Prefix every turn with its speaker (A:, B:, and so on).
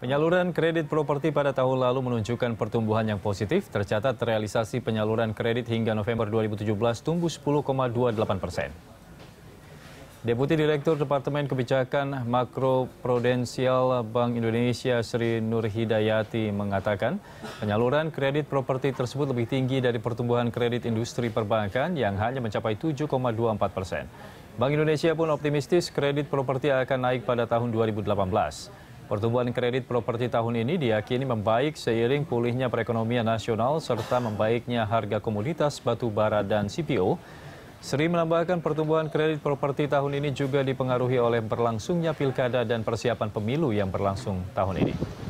A: Penyaluran kredit properti pada tahun lalu menunjukkan pertumbuhan yang positif. Tercatat realisasi penyaluran kredit hingga November 2017 tumbuh 10,28 persen. Deputi Direktur Departemen Kebijakan Makro Prudensial Bank Indonesia Sri Nur Hidayati mengatakan penyaluran kredit properti tersebut lebih tinggi dari pertumbuhan kredit industri perbankan yang hanya mencapai 7,24 persen. Bank Indonesia pun optimistis kredit properti akan naik pada tahun 2018. Pertumbuhan kredit properti tahun ini diakini membaik seiring pulihnya perekonomian nasional serta membaiknya harga komoditas batu bara dan CPO. Sri menambahkan pertumbuhan kredit properti tahun ini juga dipengaruhi oleh berlangsungnya pilkada dan persiapan pemilu yang berlangsung tahun ini.